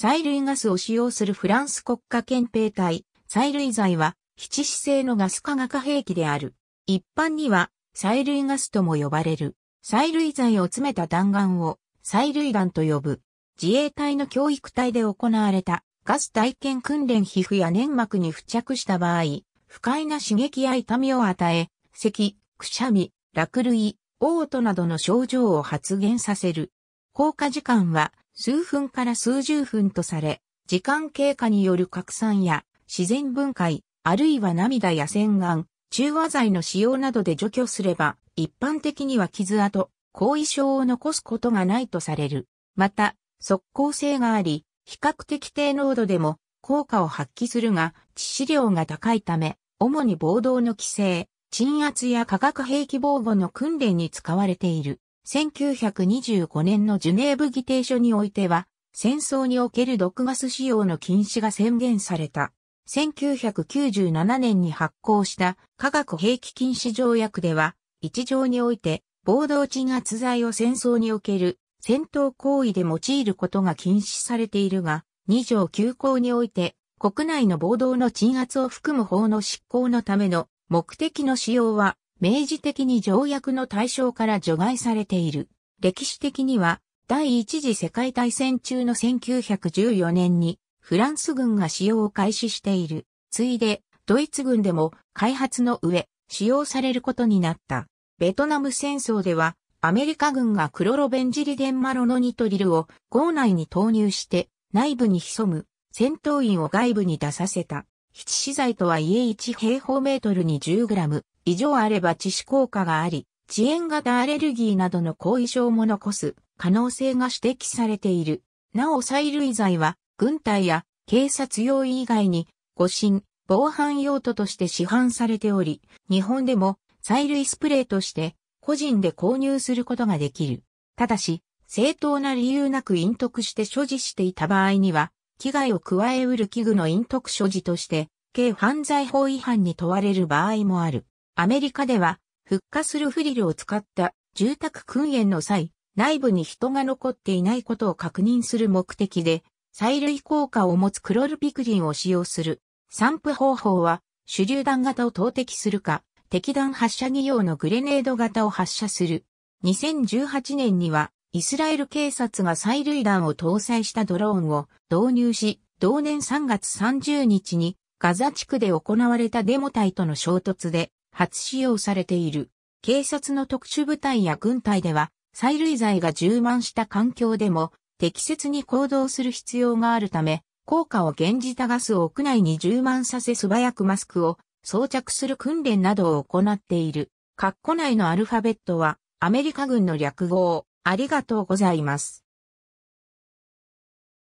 催涙ガスを使用するフランス国家憲兵隊、催涙剤は、七死性のガス化学兵器である。一般には、催涙ガスとも呼ばれる。催涙剤を詰めた弾丸を、催涙弾と呼ぶ。自衛隊の教育隊で行われた、ガス体験訓練皮膚や粘膜に付着した場合、不快な刺激や痛みを与え、咳、くしゃみ、落類、嘔吐などの症状を発現させる。効果時間は数分から数十分とされ、時間経過による拡散や自然分解、あるいは涙や洗顔、中和剤の使用などで除去すれば、一般的には傷跡、後遺症を残すことがないとされる。また、即効性があり、比較的低濃度でも効果を発揮するが、致死量が高いため、主に暴動の規制、鎮圧や化学兵器防護の訓練に使われている。1925年のジュネーブ議定書においては、戦争における毒ガス使用の禁止が宣言された。1997年に発行した科学兵器禁止条約では、一条において、暴動鎮圧剤を戦争における戦闘行為で用いることが禁止されているが、二条休項において、国内の暴動の鎮圧を含む法の執行のための目的の使用は明示的に条約の対象から除外されている。歴史的には、第一次世界大戦中の1914年に、フランス軍が使用を開始している。ついで、ドイツ軍でも開発の上、使用されることになった。ベトナム戦争では、アメリカ軍がクロロベンジリデンマロノニトリルを校内に投入して内部に潜む戦闘員を外部に出させた。必死剤とはいえ1平方メートルに1 0ム、異常あれば致死効果があり、遅延型アレルギーなどの後遺症も残す可能性が指摘されている。なお催涙剤は、軍隊や警察用以外に、護身、防犯用途として市販されており、日本でも催涙スプレーとして個人で購入することができる。ただし、正当な理由なく隠匿して所持していた場合には、危害を加えうる器具の隠匿所持として、軽犯罪法違反に問われる場合もある。アメリカでは、復活するフリルを使った住宅訓練の際、内部に人が残っていないことを確認する目的で、催涙効果を持つクロルピクリンを使用する。散布方法は、手榴弾型を投擲するか、敵弾発射技用のグレネード型を発射する。2018年には、イスラエル警察が催涙弾を搭載したドローンを導入し、同年3月30日にガザ地区で行われたデモ隊との衝突で初使用されている。警察の特殊部隊や軍隊では、催涙剤が充満した環境でも、適切に行動する必要があるため、効果を現じたガスを屋内に充満させ素早くマスクを装着する訓練などを行っている。括弧内のアルファベットは、アメリカ軍の略語を、ありがとうございます。